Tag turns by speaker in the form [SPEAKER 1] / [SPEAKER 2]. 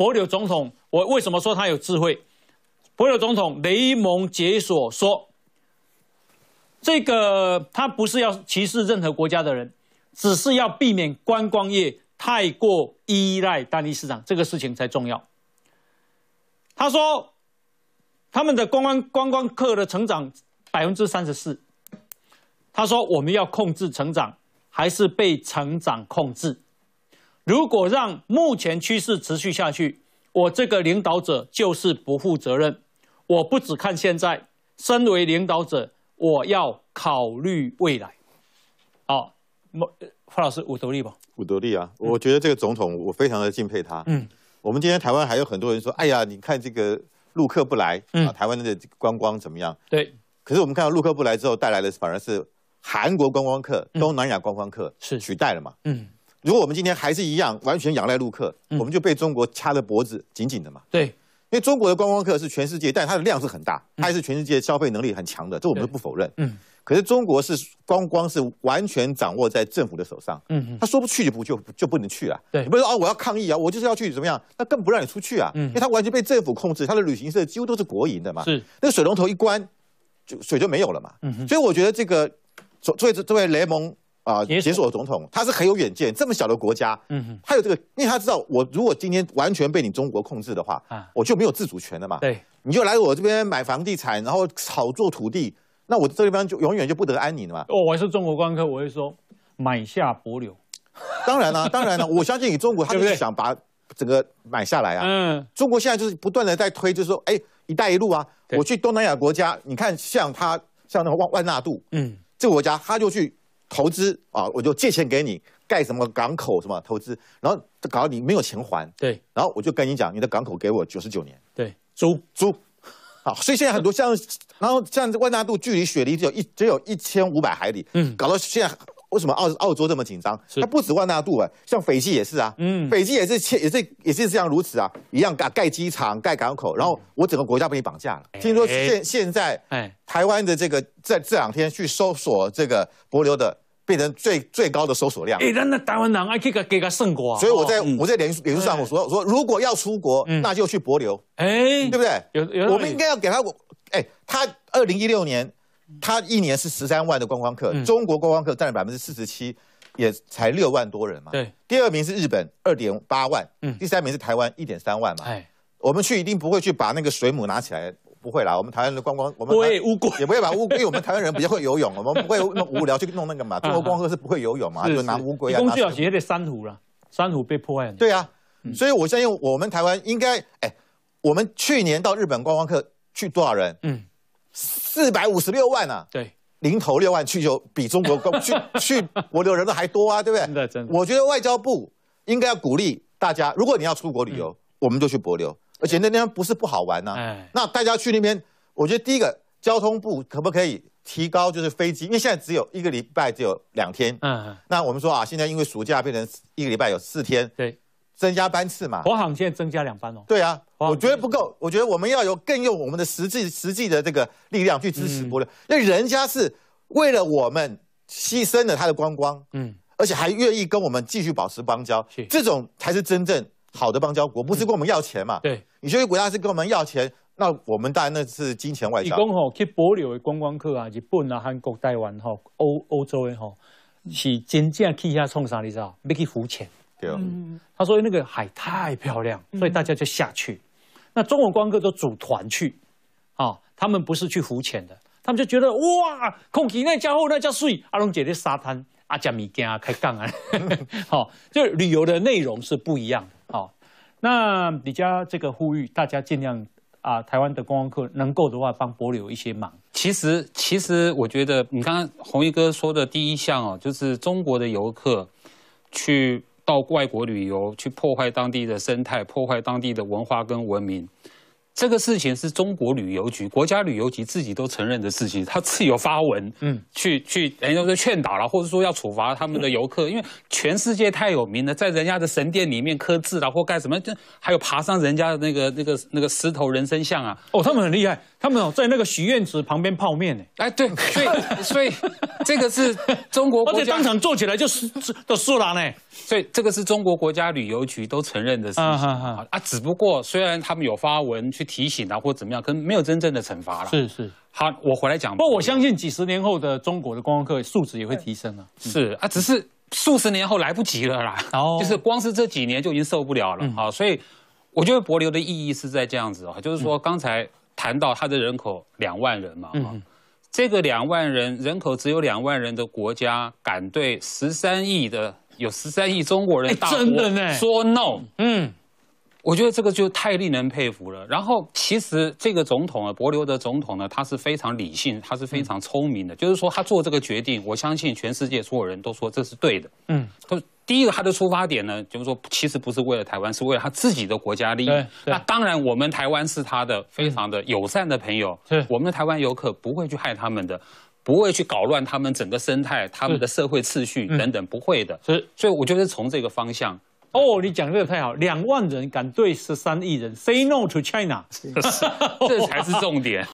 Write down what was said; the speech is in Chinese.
[SPEAKER 1] 博柳总统，我为什么说他有智慧？博柳总统雷蒙杰索说：“这个他不是要歧视任何国家的人，只是要避免观光业太过依赖单一市场，这个事情才重要。”他说：“他们的观光观光客的成长百分之三十四。”他说：“我们要控制成长，还是被成长控制？”如果让目前趋势持续下去，我这个领导者就是不负责任。我不只看现在，身为领导者，我要考虑未来。好，莫
[SPEAKER 2] 傅老师，伍德利吧？伍德利啊，我觉得这个总统我非常的敬佩他。嗯，我们今天台湾还有很多人说，哎呀，你看这个陆客不来啊，台湾的观光怎么样？对。可是我们看到陆客不来之后，带来的反而是韩国观光客、东南亚观光客是取代了嘛？嗯。如果我们今天还是一样，完全仰赖陆客，我们就被中国掐着脖子紧紧的嘛。对，因为中国的观光客是全世界，但它的量是很大，它也是全世界消费能力很强的，这我们不否认。嗯，可是中国是光光是完全掌握在政府的手上，他说不去就不就就不能去啊。对，不是哦我要抗议啊，我就是要去怎么样，那更不让你出去啊。嗯，因为他完全被政府控制，他的旅行社几乎都是国营的嘛。是，那个水龙头一关，就水就没有了嘛。嗯，所以我觉得这个，所以这位雷蒙。啊，解锁总统，他是很有远见。这么小的国家，嗯，他有这个，因为他知道，我如果今天完全被你中国控制的话，啊，我就没有自主权了嘛。对，你就来我这边买房地产，然后炒作土地，那我这地方就永远就不得安宁了嘛。
[SPEAKER 1] 哦，我是中国官客，我会说
[SPEAKER 2] 买下博柳。当然了，当然了，我相信你中国，他 就是想把整个买下来啊。嗯，中国现在就是不断的在推，就是说，哎，一带一路啊，我去东南亚国家，你看像他，像那个万万纳度，嗯，这个国家他就去。投资啊，我就借钱给你盖什么港口什么投资，然后搞你没有钱还，对，然后我就跟你讲，你的港口给我九十九年，对，租租，好，所以现在很多像，然后像万达度距离雪梨只有一只有一千五百海里，嗯，搞到现在。为什么澳澳洲这么紧张？它不止万纳杜啊，像斐济也是啊，嗯，斐济也是，也也是也是这样如此啊，一样盖盖机场、盖港口，然后我整个国家被你绑架了。听说现现在，哎，台湾的这个在这两天去搜索这个博流的，变成最最高的搜索量。哎，那
[SPEAKER 1] 台湾人爱去个给他胜过。所以我在我在
[SPEAKER 2] 脸脸书上我说我说，如果要出国，那就去博流，哎，对不对？有有。我们应该要给他我，哎，他二零一六年。他一年是十三万的观光客，中国观光客占了百分之四十七，也才六万多人嘛。对，第二名是日本二点八万，嗯，第三名是台湾一点三万嘛。哎，我们去一定不会去把那个水母拿起来，不会啦。我们台湾的观光，我不会乌龟，也不会把乌龟。我们台湾人比较会游泳，我们不会弄无聊去弄那个嘛。中国观光客是不会游泳嘛，就拿乌龟啊。工具
[SPEAKER 1] 也得的珊瑚了，珊瑚被破坏
[SPEAKER 2] 对啊，所以我相信我们台湾应该，哎，我们去年到日本观光客去多少人？嗯。四百五十六万啊！对，零头六万去就比中国 去去博留人都还多啊，对不对？真的，真的。我觉得外交部应该要鼓励大家，如果你要出国旅游，我们就去博流，而且那方不是不好玩呐，哎，那大家去那边，我觉得第一个交通部可不可以提高，就是飞机，因为现在只有一个礼拜只有两天。嗯，那我们说啊，现在因为暑假变成一个礼拜有四天。对。增加班次嘛，国航现在增加两班哦。对啊，我觉得不够，我觉得我们要有更用我们的实际实际的这个力量去支持保留。那人家是为了我们牺牲了他的观光，嗯，而且还愿意跟我们继续保持邦交，这种才是真正好的邦交国，不是跟我们要钱嘛？对，你说国家是跟我们要钱，那我们当然那是金钱外交。是讲
[SPEAKER 1] 吼去保留的观光客啊，日本啊、韩国、台湾吼、欧欧洲的吼，是真正去遐创啥你知道？要去浮潜。嗯，他说那个海太漂亮，所以大家就下去。那中文光客都组团去，啊，他们不是去浮潜的，他们就觉得哇，空气那家伙那叫睡。阿龙姐的沙滩，阿加米加开杠啊，好，就是旅游的内容是不一样。好，那比较这个呼吁大家尽量啊，台湾的观光客能够的话帮博留一些忙。
[SPEAKER 3] 其实，其实我觉得你刚刚红衣哥说的第一项哦，就是中国的游客去。到外国旅游去破坏当地的生态，破坏当地的文化跟文明，这个事情是中国旅游局、国家旅游局自己都承认的事情。他自有发文，嗯，去去，人就说劝导了，或者说要处罚他们的游客，因为全世界太有名了，在人家的神殿里面刻字了或干什么，就还有爬上人家的那个那个那个石头人像啊。
[SPEAKER 1] 哦，他们很厉害，他们哦在那个许愿池旁边泡面呢。
[SPEAKER 3] 哎，对，以所以。这个是中国，而且当场做起来就是都输了呢。所以这个是中国国家旅游局都承认的事情。啊只不过虽然他们有发文去提醒啊，或者怎么样，可能没有真正的惩罚了。是是。好，我回来讲。不过我相信几十年后的中国的观光客素质也会提升了。是啊，只是数十年后来不及了啦。然就是光是这几年就已经受不了了。好，所以我觉得柏流的意义是在这样子啊，就是说刚才谈到他的人口两万人嘛。嗯。这个两万人人口只有两万人的国家，敢对十三亿的有十三亿中国人，真的呢？说 no，嗯。我觉得这个就太令人佩服了。然后，其实这个总统啊，博牛的总统呢，他是非常理性，他是非常聪明的。就是说，他做这个决定，我相信全世界所有人都说这是对的。嗯。他第一个，他的出发点呢，就是说，其实不是为了台湾，是为了他自己的国家利益。那当然，我们台湾是他的非常的友善的朋友。我们的台湾游客不会去害他们的，不会去搞乱他们整个生态、他们的社会次序等等，不会的。所以，所以我觉得从这个方向。
[SPEAKER 1] 哦，你讲这个太好，两万人敢对十三亿人 say no to China，这才是重点。